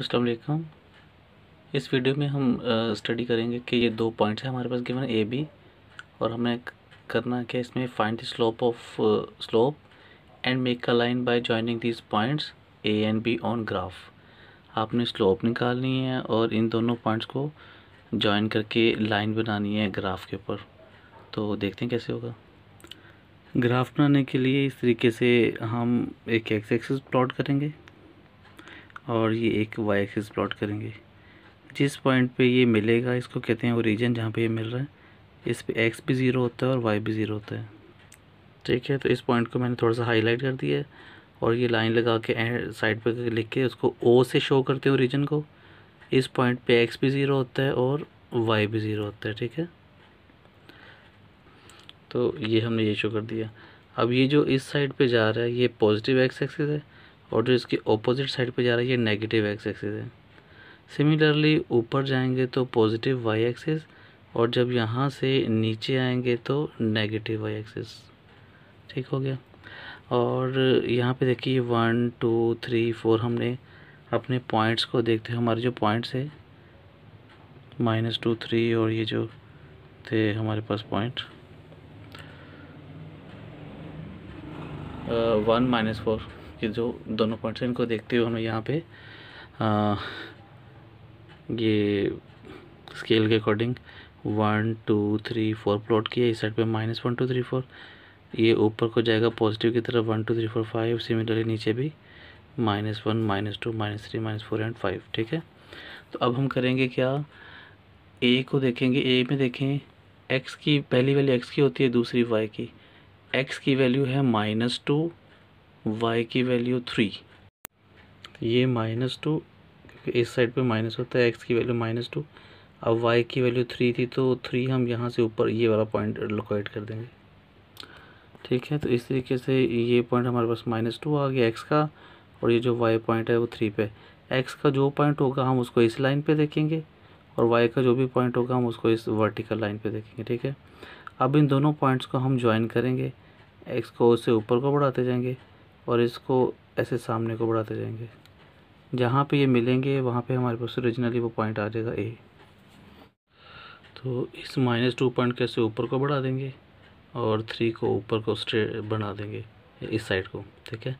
असलम इस वीडियो में हम स्टडी करेंगे कि ये दो पॉइंट्स हैं हमारे पास गिवन ए बी और हमने करना क्या इसमें find the slope of slope and make a line by joining these points A and B on graph आपने स्लोप निकालनी है और इन दोनों पॉइंट्स को जॉइन करके लाइन बनानी है ग्राफ के ऊपर तो देखते हैं कैसे होगा ग्राफ बनाने के लिए इस तरीके से हम एक एक्स एक्सिस प्लॉट करेंगे और ये एक वाई एक्सिस प्लॉट करेंगे जिस पॉइंट पे ये मिलेगा इसको कहते हैं वो रीजन जहाँ पे ये मिल रहा है इस पे एक्स भी ज़ीरो होता है और वाई भी ज़ीरो होता है ठीक है तो इस पॉइंट को मैंने थोड़ा सा हाईलाइट कर दिया है और ये लाइन लगा के साइड पर लिख के उसको ओ से शो करते हैं रीजन को इस पॉइंट पे एक्स भी ज़ीरो होता है और वाई भी ज़ीरो होता है ठीक है तो ये हमने ये शो कर दिया अब ये जो इस साइड पे जा रहा है ये पॉजिटिव एक्स एक्सिस है और जो इसकी ऑपोजिट साइड पे जा रही है नेगेटिव एक्स एक्सिस है सिमिलरली ऊपर जाएंगे तो पॉजिटिव वाई एक्सिस और जब यहाँ से नीचे आएंगे तो नेगेटिव वाई एक्सिस ठीक हो गया और यहाँ पे देखिए वन टू थ्री फोर हमने अपने पॉइंट्स को देखते हैं हमारे जो पॉइंट्स है माइनस टू थ्री और ये जो थे हमारे पास पॉइंट वन माइनस फोर कि जो दोनों पर्सन को देखते हुए हमें यहाँ पे आ, ये स्केल के according one two three four plot किया इस साइड पे minus one two three four ये ऊपर को जाएगा पॉजिटिव की तरफ one two three four five similarly नीचे भी minus one minus two minus three minus four and five ठीक है तो अब हम करेंगे क्या ए को देखेंगे ए में देखें एक्स की पहली वैल्यू एक्स की होती है दूसरी वाई की एक्स की वैल्यू है माइनस टू वाई की वैल्यू थ्री ये माइनस टू क्योंकि इस साइड पे माइनस होता है एक्स की वैल्यू माइनस टू अब वाई की वैल्यू थ्री थी तो थ्री हम यहाँ से ऊपर ये वाला पॉइंट लोकेट कर देंगे ठीक है तो इस तरीके से ये पॉइंट हमारे पास माइनस टू आ गया एक्स का और ये जो वाई पॉइंट है वो थ्री पे एक्स का जो पॉइंट होगा हम उसको इस लाइन पे देखेंगे और वाई का जो भी पॉइंट होगा हम उसको इस वर्टिकल लाइन पे देखेंगे ठीक है अब इन दोनों पॉइंट्स को हम ज्वाइन करेंगे एक्स को उससे ऊपर को बढ़ाते जाएंगे और इसको ऐसे सामने को बढ़ाते जाएंगे जहाँ पे ये मिलेंगे वहाँ पे हमारे पास ओरिजिनली वो पॉइंट आ जाएगा ए तो इस माइनस टू पॉइंट कैसे ऊपर को बढ़ा देंगे और थ्री को ऊपर को स्ट्रेट बना देंगे इस साइड को ठीक है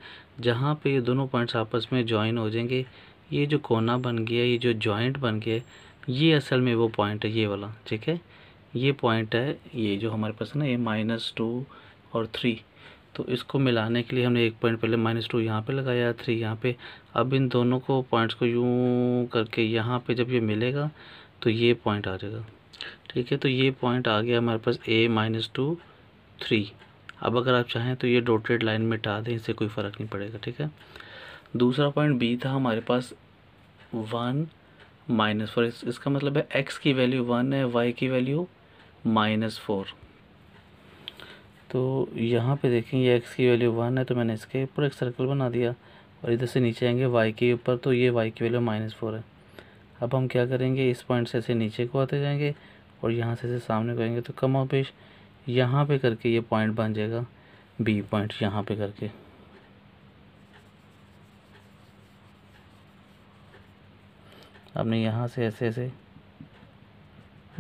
जहाँ पे ये दोनों पॉइंट्स आपस में जॉइन हो जाएंगे ये जो कोना बन गया ये जो जॉइंट बन गया ये असल में वो पॉइंट है ये वाला ठीक है ये पॉइंट है ये जो हमारे पास ना ये माइनस टू और थ्री तो इसको मिलाने के लिए हमने एक पॉइंट पहले माइनस टू यहाँ पर लगाया थ्री यहाँ पे अब इन दोनों को पॉइंट्स को यूँ करके यहाँ पे जब ये मिलेगा तो ये पॉइंट आ जाएगा ठीक है तो ये पॉइंट आ गया हमारे पास ए माइनस टू थ्री अब अगर आप चाहें तो ये डोटेड लाइन में टा दें इससे कोई फ़र्क नहीं पड़ेगा ठीक है दूसरा पॉइंट बी था हमारे पास वन माइनस फोर इसका मतलब है एक्स की वैल्यू वन है वाई की वैल्यू माइनस फोर तो यहाँ पे देखेंगे एक्स की वैल्यू वन है तो मैंने इसके ऊपर एक सर्कल बना दिया और इधर से नीचे आएंगे वाई के ऊपर तो ये वाई की वैल्यू माइनस फोर है अब हम क्या करेंगे इस पॉइंट से ऐसे नीचे को आते जाएंगे और यहाँ से ऐसे सामने को आएंगे तो कम और पेश यहाँ पर करके ये पॉइंट बन जाएगा बी पॉइंट यहाँ पर करके आपने यहाँ से ऐसे ऐसे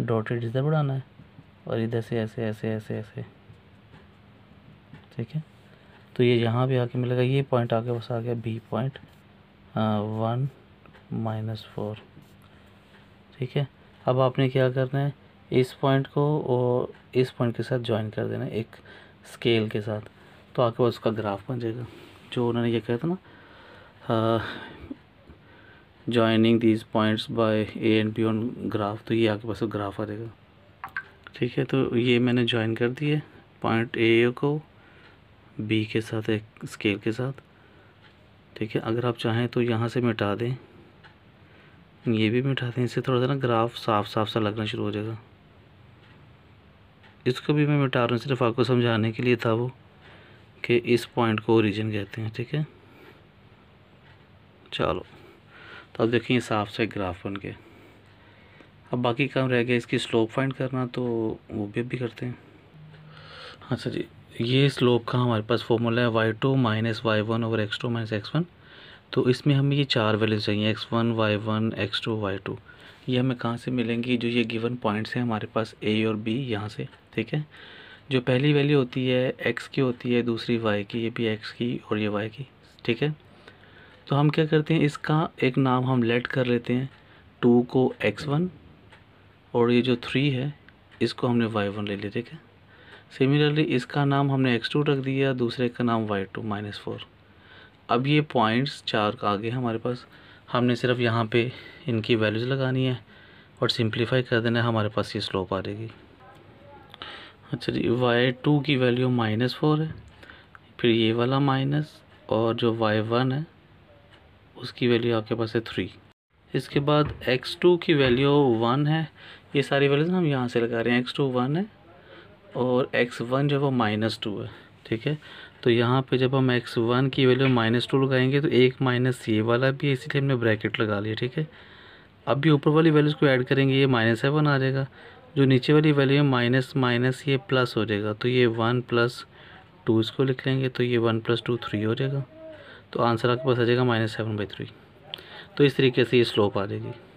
डॉटेड इधर बढ़ाना है और इधर से ऐसे ऐसे ऐसे ऐसे ठीक है तो ये यहाँ भी आके मिलेगा ये पॉइंट आके बस आ गया B point one minus four ठीक है अब आपने क्या करना है इस पॉइंट को और इस पॉइंट के साथ ज्वाइन कर देना एक स्केल के साथ तो आपके पास उसका ग्राफ बन जाएगा जो उन्होंने ये कहा था ना joining these points by A and B on graph तो ये आके पास ग्राफ आ जाएगा ठीक है तो ये मैंने ज्वाइन कर दिए पॉइंट ए को बी के साथ एक स्केल के साथ ठीक है अगर आप चाहें तो यहाँ से मिटा दें ये भी मिटा दें इससे थोड़ा सा ना ग्राफ साफ साफ सा लगना शुरू हो जाएगा इसको भी मैं मिटा रहा हूँ सिर्फ आपको समझाने के लिए था वो कि इस पॉइंट को ओरिजिन कहते हैं ठीक है चलो तो अब देखिए साफ से ग्राफ बन के अब बाकी काम रह गया इसकी स्लोप फाइंड करना तो वो भी अब भी करते हैं हाँ सर जी ये स्लोप का हमारे पास फॉर्मूला है y two minus y one और x two minus x one तो इसमें हमें ये चार वैल्यूज चाहिए x one y one x two y two ये हमें कहाँ से मिलेंगी जो ये गिवन पॉइंट्स हैं हमारे पास ए और बी यहाँ से ठीक है जो पहली वैल्यू होती है एक्स की होती है दूसरी वाई की ये भी एक्स की और ये वाई की ठीक है तो हम क्या करते हैं इसका एक नाम हम लेट कर लेते हैं टू को एक्स वन और ये जो थ्री है इसको हमने वाई वन ले लिया ठीक है सिमिलरली इसका नाम हमने एक्स टू रख दिया दूसरे का नाम वाई टू माइनस फोर अब ये पॉइंट्स चार का आगे हमारे पास हमने सिर्फ यहाँ पे इनकी वैल्यूज़ लगानी है और सिंप्लीफाई कर देना है हमारे पास ये स्लोप आ जाएगी अच्छा जी वाई टू की वैल्यू माइनस फोर है फिर ये वाला माइनस और जो वाई वन है उसकी वैल्यू आपके पास है थ्री इसके बाद एक्स टू की वैल्यू वन है ये सारी वैल्यूज हम यहाँ से लगा रहे हैं एक्स टू वन है और एक्स वन जो है वो माइनस टू है ठीक है तो यहाँ पे जब हम एक्स वन की वैल्यू माइनस टू लगाएंगे तो एक माइनस ये वाला भी है इसीलिए हमने ब्रैकेट लगा लिया ठीक है अब भी ऊपर वाली वैल्यूज़ को ऐड करेंगे ये माइनस सेवन आ जाएगा जो नीचे वाली वैल्यू है माइनस माइनस ये प्लस हो जाएगा तो ये वन प्लस टू इसको लिख लेंगे तो ये वन प्लस टू थ्री हो जाएगा तो आंसर आपके पास आ जाएगा माइनस सेवन बाई थ्री तो इस तरीके से ये स्लोप आ जाएगी